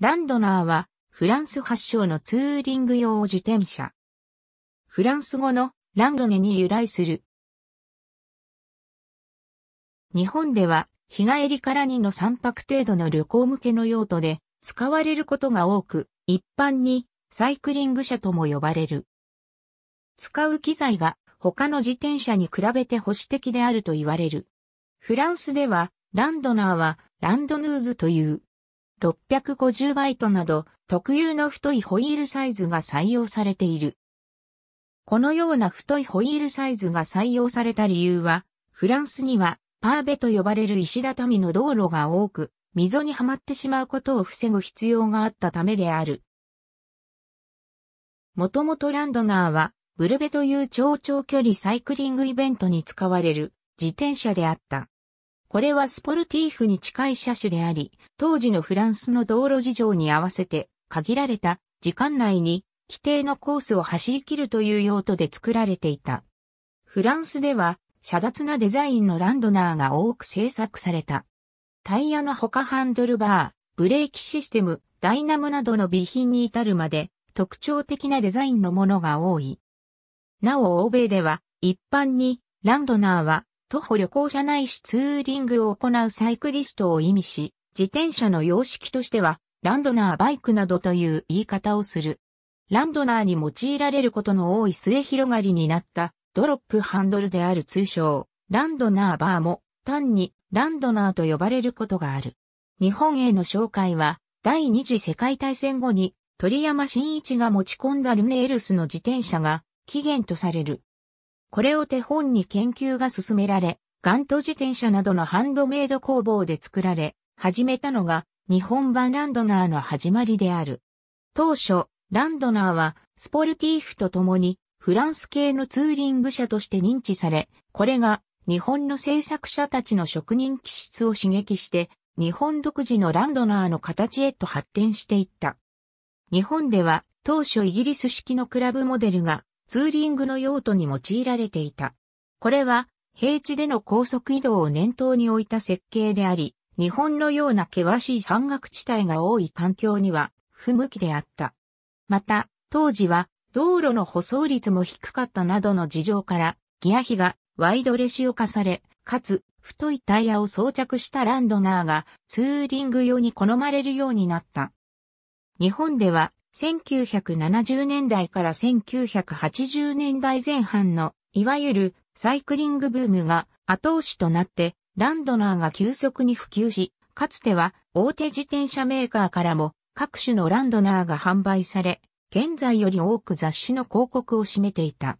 ランドナーはフランス発祥のツーリング用自転車。フランス語のランドネに由来する。日本では日帰りから2の3泊程度の旅行向けの用途で使われることが多く、一般にサイクリング車とも呼ばれる。使う機材が他の自転車に比べて保守的であると言われる。フランスではランドナーはランドヌーズという650バイトなど特有の太いホイールサイズが採用されている。このような太いホイールサイズが採用された理由は、フランスにはパーベと呼ばれる石畳の道路が多く、溝にはまってしまうことを防ぐ必要があったためである。もともとランドナーは、ブルベという超長距離サイクリングイベントに使われる自転車であった。これはスポルティーフに近い車種であり、当時のフランスの道路事情に合わせて限られた時間内に規定のコースを走り切るという用途で作られていた。フランスでは、遮奪なデザインのランドナーが多く製作された。タイヤの他ハンドルバー、ブレーキシステム、ダイナムなどの備品に至るまで特徴的なデザインのものが多い。なお欧米では一般にランドナーは徒歩旅行者ないしツーリングを行うサイクリストを意味し、自転車の様式としては、ランドナーバイクなどという言い方をする。ランドナーに用いられることの多い末広がりになったドロップハンドルである通称、ランドナーバーも単にランドナーと呼ばれることがある。日本への紹介は第二次世界大戦後に鳥山真一が持ち込んだルネエルスの自転車が起源とされる。これを手本に研究が進められ、ガント自転車などのハンドメイド工房で作られ、始めたのが日本版ランドナーの始まりである。当初、ランドナーはスポルティーフと共にフランス系のツーリング車として認知され、これが日本の製作者たちの職人気質を刺激して日本独自のランドナーの形へと発展していった。日本では当初イギリス式のクラブモデルがツーリングの用途に用いられていた。これは、平地での高速移動を念頭に置いた設計であり、日本のような険しい山岳地帯が多い環境には不向きであった。また、当時は道路の舗装率も低かったなどの事情から、ギア比がワイドレシオ化され、かつ太いタイヤを装着したランドナーがツーリング用に好まれるようになった。日本では1970年代から1980年代前半の、いわゆるサイクリングブームが後押しとなって、ランドナーが急速に普及し、かつては大手自転車メーカーからも各種のランドナーが販売され、現在より多く雑誌の広告を占めていた。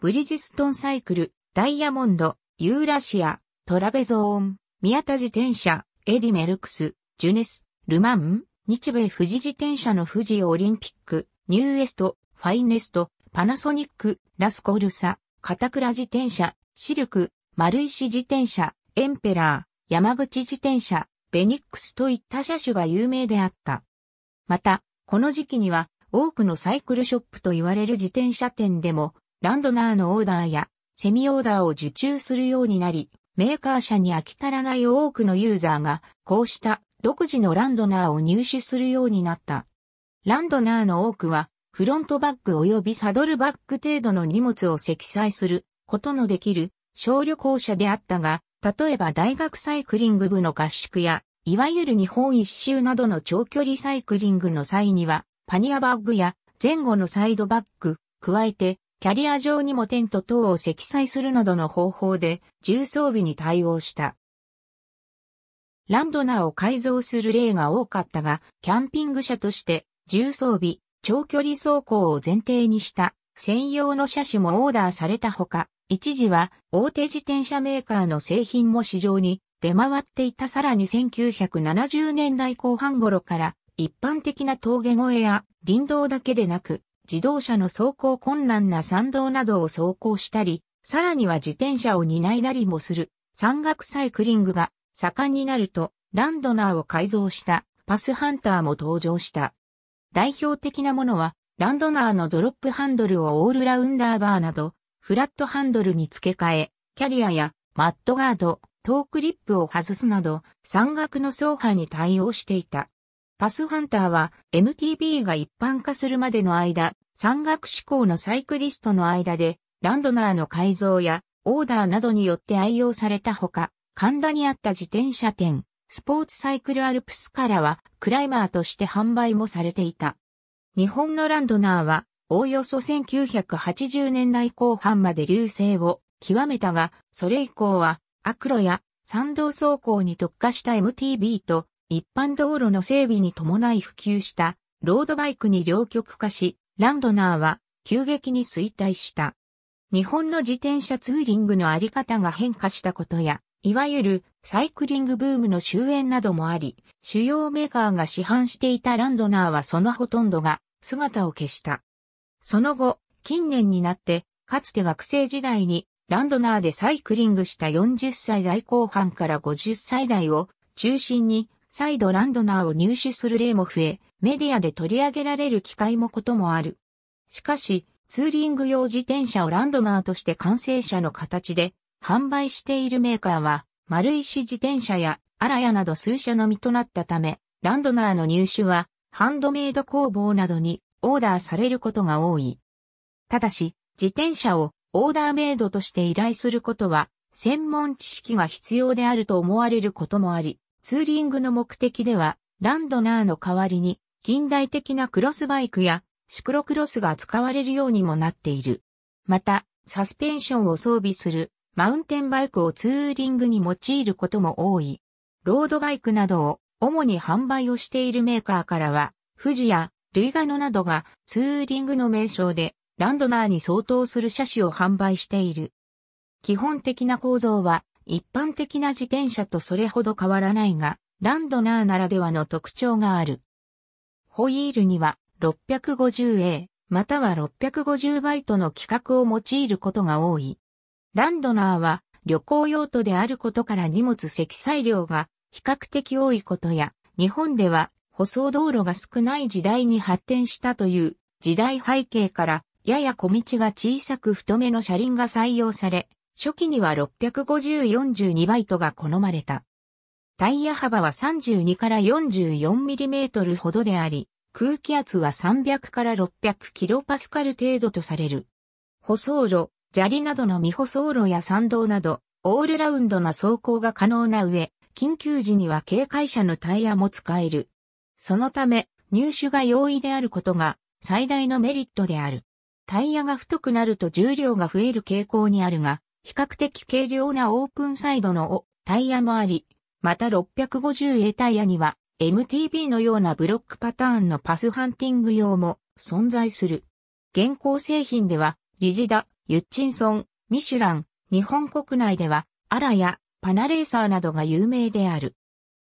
ブリジストンサイクル、ダイヤモンド、ユーラシア、トラベゾーン、宮田自転車、エディメルクス、ジュネス、ルマン、日米富士自転車の富士オリンピック、ニューエスト、ファイネスト、パナソニック、ラスコルサ、片倉自転車、シルク、丸石自転車、エンペラー、山口自転車、ベニックスといった車種が有名であった。また、この時期には多くのサイクルショップと言われる自転車店でも、ランドナーのオーダーやセミオーダーを受注するようになり、メーカー社に飽き足らない多くのユーザーが、こうした独自のランドナーを入手するようになった。ランドナーの多くは、フロントバッグ及びサドルバッグ程度の荷物を積載することのできる小旅行者であったが、例えば大学サイクリング部の合宿や、いわゆる日本一周などの長距離サイクリングの際には、パニアバッグや前後のサイドバッグ、加えてキャリア上にもテント等を積載するなどの方法で重装備に対応した。ランドナーを改造する例が多かったが、キャンピング車として重装備、長距離走行を前提にした専用の車種もオーダーされたほか、一時は大手自転車メーカーの製品も市場に出回っていたさらに1970年代後半頃から一般的な峠越えや林道だけでなく自動車の走行困難な山道などを走行したり、さらには自転車を担いだりもする山岳サイクリングが盛んになると、ランドナーを改造したパスハンターも登場した。代表的なものは、ランドナーのドロップハンドルをオールラウンダーバーなど、フラットハンドルに付け替え、キャリアやマットガード、トークリップを外すなど、山岳の走破に対応していた。パスハンターは MTB が一般化するまでの間、山岳志向のサイクリストの間で、ランドナーの改造やオーダーなどによって愛用されたほか、神田にあった自転車店、スポーツサイクルアルプスからは、クライマーとして販売もされていた。日本のランドナーは、おおよそ1980年代後半まで流星を極めたが、それ以降は、アクロや山道走行に特化した MTB と、一般道路の整備に伴い普及した、ロードバイクに両極化し、ランドナーは、急激に衰退した。日本の自転車ツーリングのあり方が変化したことや、いわゆるサイクリングブームの終焉などもあり、主要メーカーが市販していたランドナーはそのほとんどが姿を消した。その後、近年になって、かつて学生時代にランドナーでサイクリングした40歳代後半から50歳代を中心に再度ランドナーを入手する例も増え、メディアで取り上げられる機会もこともある。しかし、ツーリング用自転車をランドナーとして完成車の形で販売しているメーカーは、丸石自転車やアラヤなど数社のみとなったため、ランドナーの入手は、ハンドメイド工房などにオーダーされることが多い。ただし、自転車をオーダーメイドとして依頼することは、専門知識が必要であると思われることもあり、ツーリングの目的では、ランドナーの代わりに、近代的なクロスバイクやシクロクロスが使われるようにもなっている。また、サスペンションを装備するマウンテンバイクをツーリングに用いることも多い。ロードバイクなどを主に販売をしているメーカーからは、富士やルイガノなどがツーリングの名称でランドナーに相当する車種を販売している。基本的な構造は一般的な自転車とそれほど変わらないが、ランドナーならではの特徴がある。ホイールには 650A または6 5 0バイトの規格を用いることが多い。ランドナーは旅行用途であることから荷物積載量が比較的多いことや、日本では舗装道路が少ない時代に発展したという時代背景から、やや小道が小さく太めの車輪が採用され、初期には650-42バイトが好まれた。タイヤ幅は32から 44mm ほどであり、空気圧は300から 600kPa 程度とされる。舗装路、砂利などの未舗走路や山道など、オールラウンドな走行が可能な上、緊急時には警戒車のタイヤも使える。そのため、入手が容易であることが最大のメリットである。タイヤが太くなると重量が増える傾向にあるが、比較的軽量なオープンサイドのタイヤもあり、また 650A タイヤには MTB のようなブロックパターンのパスハンティング用も存在する。現行製品では、リジダ、ユッチンソン、ミシュラン、日本国内では、アラやパナレーサーなどが有名である。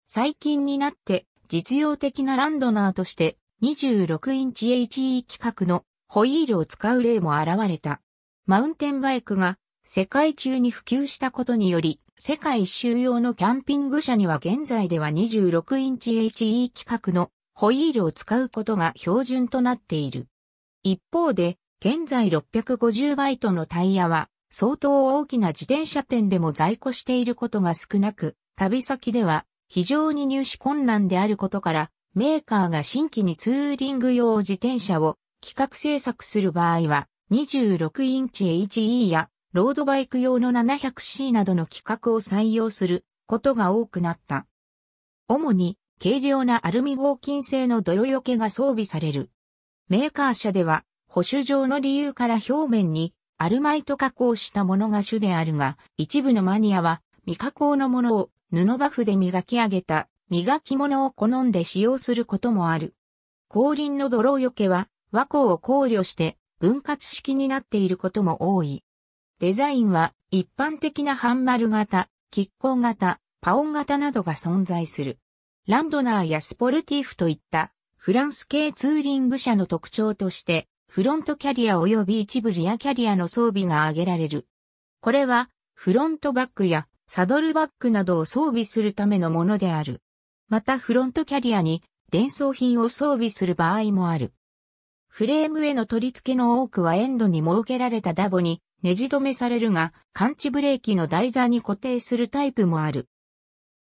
最近になって実用的なランドナーとして26インチ HE 規格のホイールを使う例も現れた。マウンテンバイクが世界中に普及したことにより、世界一周用のキャンピング車には現在では26インチ HE 規格のホイールを使うことが標準となっている。一方で、現在650バイトのタイヤは相当大きな自転車店でも在庫していることが少なく、旅先では非常に入手困難であることから、メーカーが新規にツーリング用自転車を企画制作する場合は、26インチ HE やロードバイク用の 700C などの規格を採用することが多くなった。主に軽量なアルミ合金製の泥除けが装備される。メーカー社では保守上の理由から表面にアルマイト加工したものが主であるが、一部のマニアは未加工のものを布バフで磨き上げた磨き物を好んで使用することもある。後輪の泥よけは和光を考慮して分割式になっていることも多い。デザインは一般的なハンマル型、亀甲型、パオン型などが存在する。ランドナーやスポルティーフといったフランス系ツーリング車の特徴としてフロントキャリア及び一部リアキャリアの装備が挙げられる。これは、フロントバックやサドルバックなどを装備するためのものである。またフロントキャリアに伝送品を装備する場合もある。フレームへの取り付けの多くはエンドに設けられたダボにネジ止めされるが、感知ブレーキの台座に固定するタイプもある。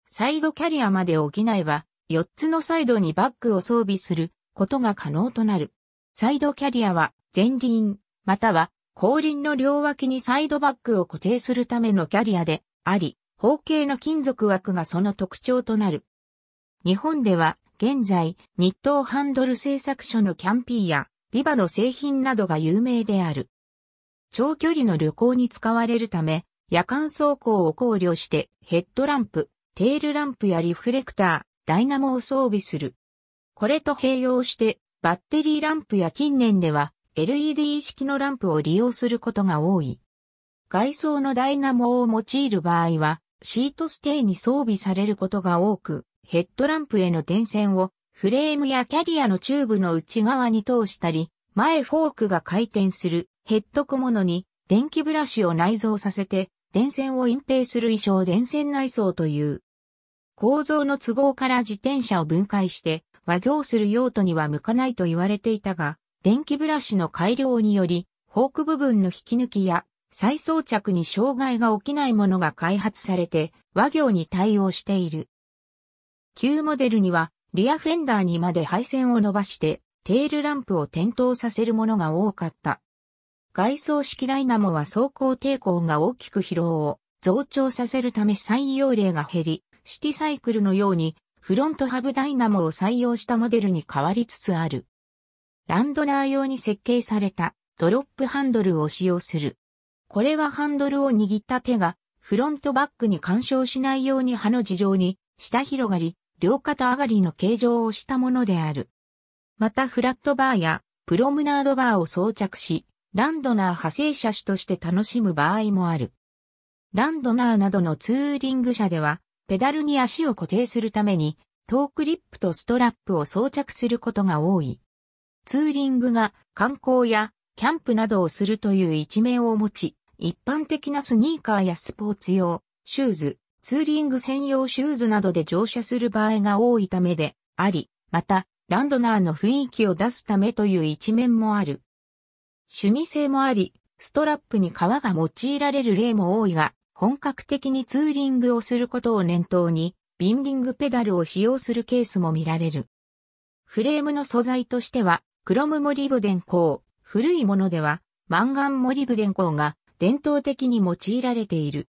サイドキャリアまで補えば、4つのサイドにバッグを装備することが可能となる。サイドキャリアは前輪、または後輪の両脇にサイドバッグを固定するためのキャリアであり、方形の金属枠がその特徴となる。日本では現在、日東ハンドル製作所のキャンピーやビバの製品などが有名である。長距離の旅行に使われるため、夜間走行を考慮してヘッドランプ、テールランプやリフレクター、ダイナモを装備する。これと併用してバッテリーランプや近年では LED 式のランプを利用することが多い。外装のダイナモを用いる場合は、シートステイに装備されることが多く、ヘッドランプへの電線をフレームやキャリアのチューブの内側に通したり、前フォークが回転するヘッド小物に電気ブラシを内蔵させて、電線を隠蔽する衣装電線内装という。構造の都合から自転車を分解して、和行する用途には向かないと言われていたが、電気ブラシの改良により、フォーク部分の引き抜きや再装着に障害が起きないものが開発されて、和行に対応している。旧モデルには、リアフェンダーにまで配線を伸ばして、テールランプを点灯させるものが多かった。外装式ダイナモは走行抵抗が大きく疲労を増長させるため採用例が減り、シティサイクルのようにフロントハブダイナモを採用したモデルに変わりつつある。ランドナー用に設計されたドロップハンドルを使用する。これはハンドルを握った手がフロントバックに干渉しないように刃の地上に下広がり、両肩上がりの形状をしたものである。またフラットバーやプロムナードバーを装着し、ランドナー派生車種として楽しむ場合もある。ランドナーなどのツーリング車では、ペダルに足を固定するために、トークリップとストラップを装着することが多い。ツーリングが観光やキャンプなどをするという一面を持ち、一般的なスニーカーやスポーツ用、シューズ、ツーリング専用シューズなどで乗車する場合が多いためであり、また、ランドナーの雰囲気を出すためという一面もある。趣味性もあり、ストラップに革が用いられる例も多いが、本格的にツーリングをすることを念頭に、ビンディングペダルを使用するケースも見られる。フレームの素材としては、クロムモリブデン鋼、古いものでは、マンガンモリブデン鋼が伝統的に用いられている。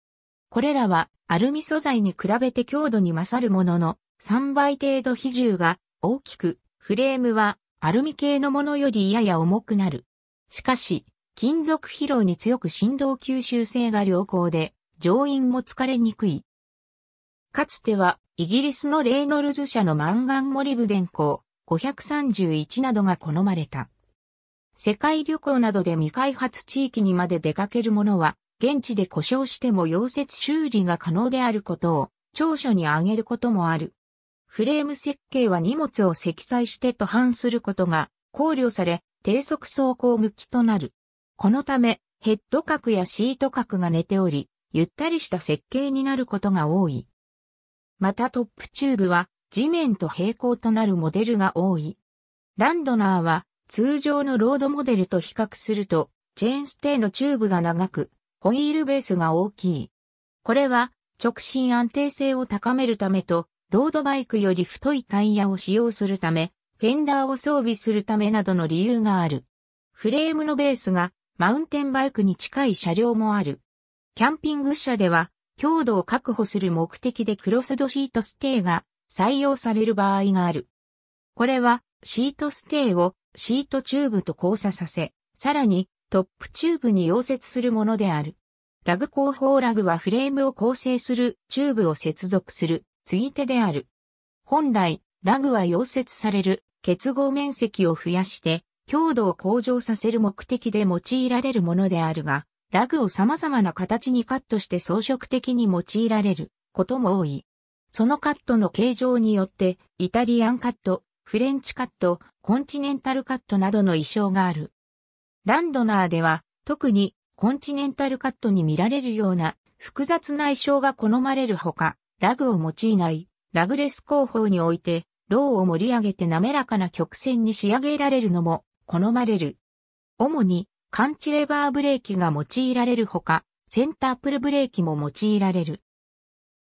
これらはアルミ素材に比べて強度に勝るものの3倍程度比重が大きく、フレームはアルミ系のものよりやや重くなる。しかし、金属疲労に強く振動吸収性が良好で、上院も疲れにくい。かつては、イギリスのレイノルズ社のマンガンモリブデン港、531などが好まれた。世界旅行などで未開発地域にまで出かけるものは、現地で故障しても溶接修理が可能であることを、長所に挙げることもある。フレーム設計は荷物を積載して途半することが考慮され、低速走行向きとなる。このため、ヘッド角やシート角が寝ており、ゆったりした設計になることが多い。またトップチューブは地面と平行となるモデルが多い。ランドナーは通常のロードモデルと比較すると、チェーンステイのチューブが長く、ホイールベースが大きい。これは直進安定性を高めるためと、ロードバイクより太いタイヤを使用するため、フェンダーを装備するためなどの理由がある。フレームのベースがマウンテンバイクに近い車両もある。キャンピング車では、強度を確保する目的でクロスドシートステイが採用される場合がある。これは、シートステイをシートチューブと交差させ、さらにトップチューブに溶接するものである。ラグ工法ラグはフレームを構成するチューブを接続する継ぎ手である。本来、ラグは溶接される結合面積を増やして強度を向上させる目的で用いられるものであるが、ラグを様々な形にカットして装飾的に用いられることも多い。そのカットの形状によって、イタリアンカット、フレンチカット、コンチネンタルカットなどの衣装がある。ランドナーでは、特にコンチネンタルカットに見られるような複雑な衣装が好まれるほか、ラグを用いないラグレス工法において、ローを盛り上げて滑らかな曲線に仕上げられるのも好まれる。主に感知レバーブレーキが用いられるほか、センタープルブレーキも用いられる。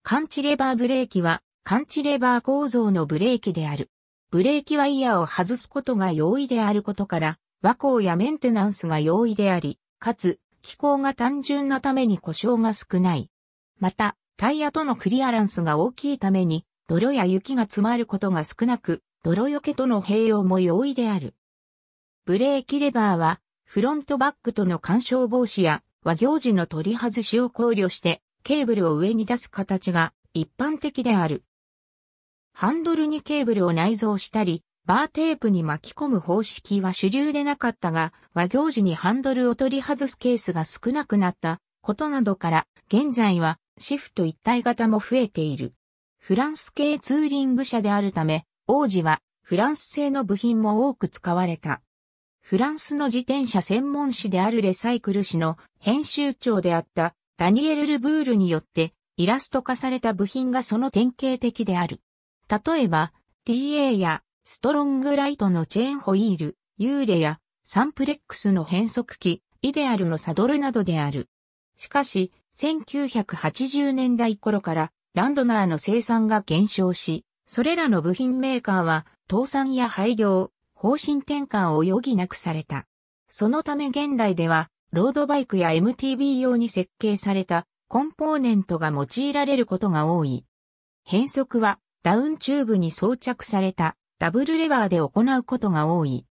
感知レバーブレーキは、感知レバー構造のブレーキである。ブレーキワイヤーを外すことが容易であることから、和光やメンテナンスが容易であり、かつ、機構が単純なために故障が少ない。また、タイヤとのクリアランスが大きいために、泥や雪が詰まることが少なく、泥よけとの併用も容易である。ブレーキレバーは、フロントバックとの干渉防止や和行時の取り外しを考慮してケーブルを上に出す形が一般的である。ハンドルにケーブルを内蔵したり、バーテープに巻き込む方式は主流でなかったが、和行時にハンドルを取り外すケースが少なくなったことなどから、現在はシフト一体型も増えている。フランス系ツーリング車であるため、王子はフランス製の部品も多く使われた。フランスの自転車専門誌であるレサイクル誌の編集長であったダニエル・ルブールによってイラスト化された部品がその典型的である。例えば、TA やストロングライトのチェーンホイール、ユーレやサンプレックスの変速機、イデアルのサドルなどである。しかし、1980年代頃からランドナーの生産が減少し、それらの部品メーカーは倒産や廃業、方針転換を余儀なくされた。そのため現代では、ロードバイクや MTB 用に設計されたコンポーネントが用いられることが多い。変速はダウンチューブに装着されたダブルレバーで行うことが多い。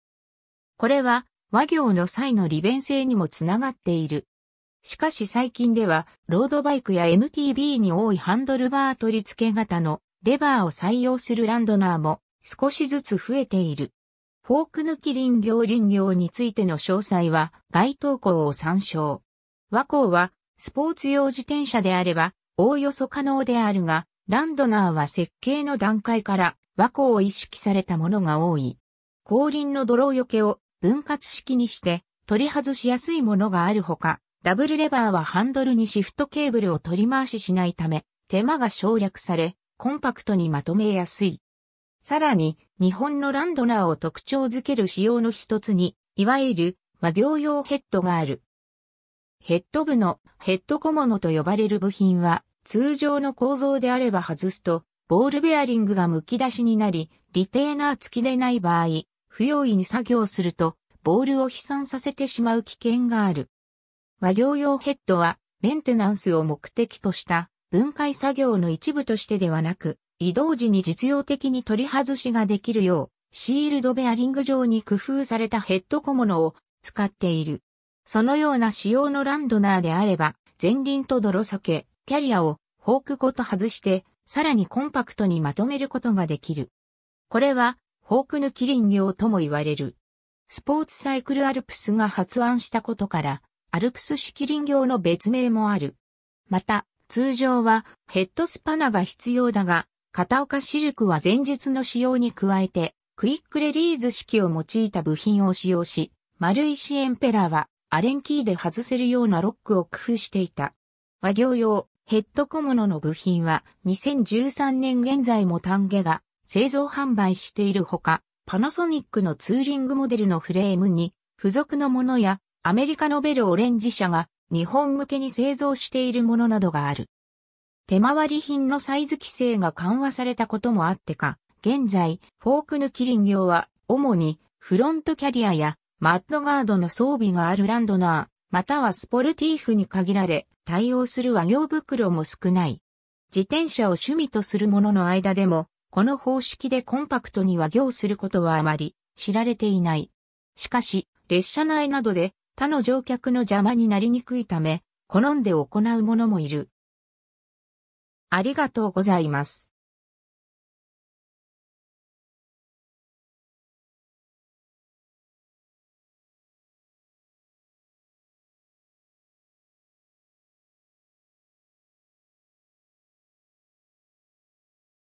これは和行の際の利便性にもつながっている。しかし最近では、ロードバイクや MTB に多いハンドルバー取り付け型のレバーを採用するランドナーも少しずつ増えている。フォーク抜き林業林業についての詳細は該当校を参照。和光はスポーツ用自転車であればおおよそ可能であるが、ランドナーは設計の段階から和光を意識されたものが多い。後輪の泥除けを分割式にして取り外しやすいものがあるほか、ダブルレバーはハンドルにシフトケーブルを取り回ししないため、手間が省略され、コンパクトにまとめやすい。さらに、日本のランドナーを特徴づける仕様の一つに、いわゆる和行用ヘッドがある。ヘッド部のヘッド小物と呼ばれる部品は、通常の構造であれば外すと、ボールベアリングが剥き出しになり、リテーナー付きでない場合、不用意に作業すると、ボールを飛散させてしまう危険がある。和行用ヘッドは、メンテナンスを目的とした分解作業の一部としてではなく、移動時に実用的に取り外しができるよう、シールドベアリング上に工夫されたヘッド小物を使っている。そのような仕様のランドナーであれば、前輪と泥避け、キャリアをフォークごと外して、さらにコンパクトにまとめることができる。これは、フォーク抜き輪業とも言われる。スポーツサイクルアルプスが発案したことから、アルプス式輪業の別名もある。また、通常はヘッドスパナが必要だが、片岡私塾は前述の仕様に加えて、クイックレリーズ式を用いた部品を使用し、丸石エンペラーは、アレンキーで外せるようなロックを工夫していた。和行用、ヘッド小物の部品は、2013年現在も単下が製造販売しているほか、パナソニックのツーリングモデルのフレームに、付属のものや、アメリカのベルオレンジ社が、日本向けに製造しているものなどがある。手回り品のサイズ規制が緩和されたこともあってか、現在、フォークヌキ林業は、主に、フロントキャリアや、マッドガードの装備があるランドナー、またはスポルティーフに限られ、対応する和行袋も少ない。自転車を趣味とする者の間でも、この方式でコンパクトに和行することはあまり知られていない。しかし、列車内などで他の乗客の邪魔になりにくいため、好んで行う者もいる。ありがとうございます。